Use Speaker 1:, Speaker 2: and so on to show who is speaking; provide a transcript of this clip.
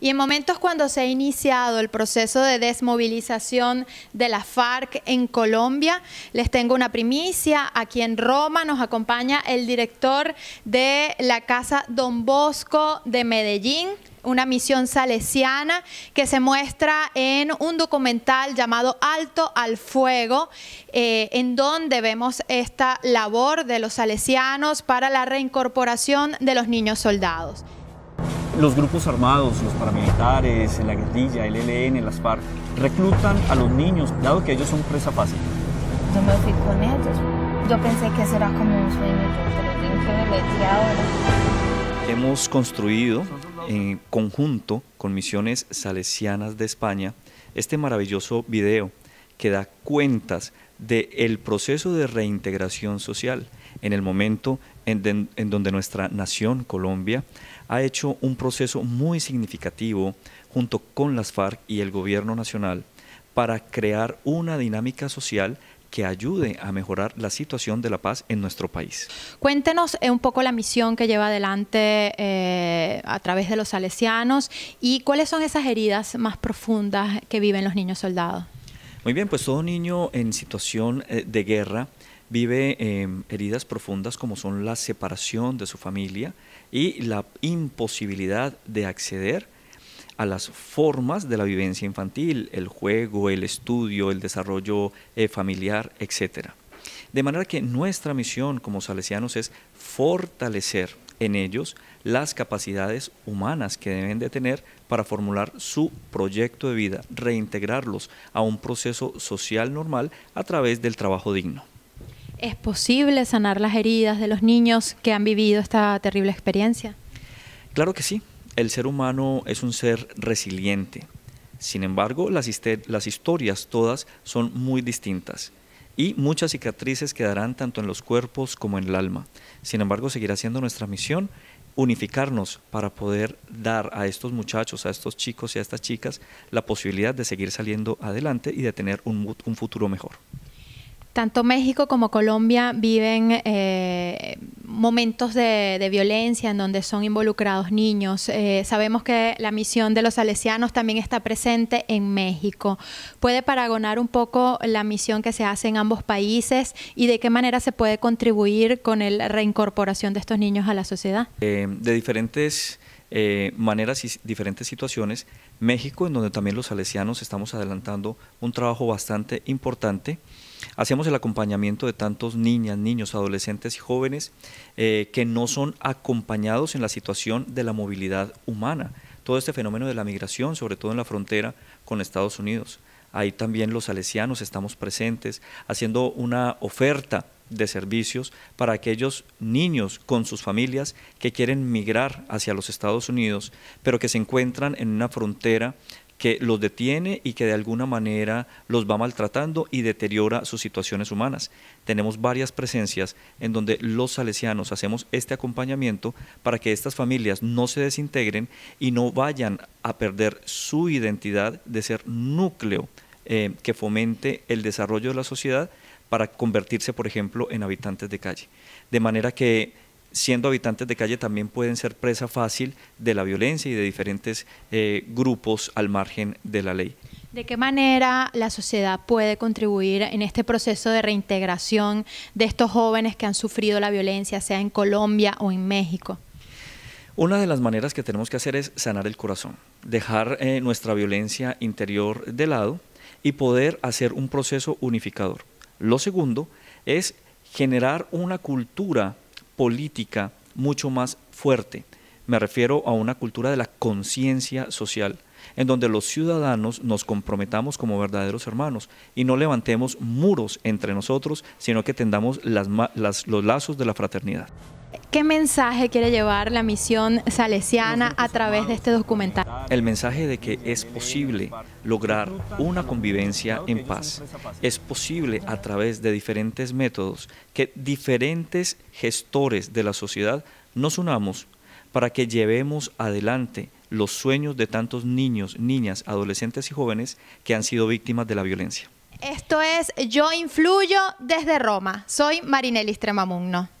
Speaker 1: Y en momentos cuando se ha iniciado el proceso de desmovilización de la FARC en Colombia, les tengo una primicia. Aquí en Roma nos acompaña el director de la Casa Don Bosco de Medellín una misión salesiana que se muestra en un documental llamado Alto al Fuego, eh, en donde vemos esta labor de los salesianos para la reincorporación de los niños soldados.
Speaker 2: Los grupos armados, los paramilitares, la guerrilla, el ELN, e las FARC, reclutan a los niños, dado que ellos son presa fácil.
Speaker 1: Yo me fui con ellos. Yo pensé que será como un sueño, pero tengo que me ahora.
Speaker 2: Hemos construido en conjunto con Misiones Salesianas de España este maravilloso video que da cuentas del proceso de reintegración social en el momento en, donde nuestra nación, Colombia, ha hecho un proceso muy significativo junto con las FARC y el gobierno nacional para crear una dinámica social que ayude a mejorar la situación de la paz en nuestro país.
Speaker 1: Cuéntenos eh, un poco la misión que lleva adelante eh, a través de los salesianos y cuáles son esas heridas más profundas que viven los niños soldados.
Speaker 2: Muy bien, pues todo niño en situación eh, de guerra vive em, heridas profundas como son la separación de su familia y la imposibilidad de acceder a las formas de la vivencia infantil, el juego, el estudio, el desarrollo eh, familiar, etc. De manera que nuestra misión como salesianos es fortalecer en ellos las capacidades humanas que deben de tener para formular su proyecto de vida, reintegrarlos a un proceso social normal a través del trabajo digno.
Speaker 1: ¿Es posible sanar las heridas de los niños que han vivido esta terrible experiencia?
Speaker 2: Claro que sí. El ser humano es un ser resiliente. Sin embargo, las, historias todas son muy distintas y muchas cicatrices quedarán tanto en los cuerpos como en el alma. Sin embargo, seguirá siendo nuestra misión unificarnos para poder dar a estos muchachos, a estos chicos y a estas chicas la posibilidad de seguir saliendo adelante y de tener un futuro mejor
Speaker 1: tanto México como Colombia viven eh, momentos de, violencia en donde son involucrados niños. Eh, sabemos que la misión de los salesianos también está presente en México. ¿Puede paragonar un poco la misión que se hace en ambos países y de qué manera se puede contribuir con la reincorporación de estos niños a la sociedad?
Speaker 2: Eh, de diferentes eh, maneras y diferentes situaciones. México, en donde también los salesianos estamos adelantando un trabajo bastante importante. Hacemos el acompañamiento de tantos niñas, niños, adolescentes y jóvenes eh, que no son acompañados en la situación de la movilidad humana. Todo este fenómeno de la migración, sobre todo en la frontera con Estados Unidos. Ahí también los salesianos estamos presentes haciendo una oferta de servicios para aquellos niños con sus familias que quieren migrar hacia los Estados Unidos, pero que se encuentran en una frontera que los detiene y que de alguna manera los va maltratando y deteriora sus situaciones humanas. Tenemos varias presencias en donde los salesianos hacemos este acompañamiento para que estas familias no se desintegren y no vayan a perder su identidad de ser núcleo eh, que fomente el desarrollo de la sociedad, para convertirse, por ejemplo, en habitantes de calle. De manera que siendo habitantes de calle también pueden ser presa fácil de la violencia y de diferentes eh, grupos al margen de la ley.
Speaker 1: ¿De qué manera la sociedad puede contribuir en este proceso de reintegración de estos jóvenes que han sufrido la violencia, sea en Colombia o en México?
Speaker 2: Una de las maneras que tenemos que hacer es sanar el corazón, dejar eh, nuestra violencia interior de lado y poder hacer un proceso unificador. Lo segundo es generar una cultura política mucho más fuerte. Me refiero a una cultura de la conciencia social, en donde los ciudadanos nos comprometamos como verdaderos hermanos y no levantemos muros entre nosotros, sino que tendamos los lazos de la fraternidad.
Speaker 1: ¿Qué mensaje quiere llevar la misión salesiana a través de este documental?
Speaker 2: el mensaje de que es posible lograr una convivencia en paz. Es posible a través de diferentes métodos que diferentes gestores de la sociedad nos unamos para que llevemos adelante los sueños de tantos niños, niñas, adolescentes y jóvenes que han sido víctimas de la violencia.
Speaker 1: Esto es Yo Influyo desde Roma. Soy Marinelli Stremamugno.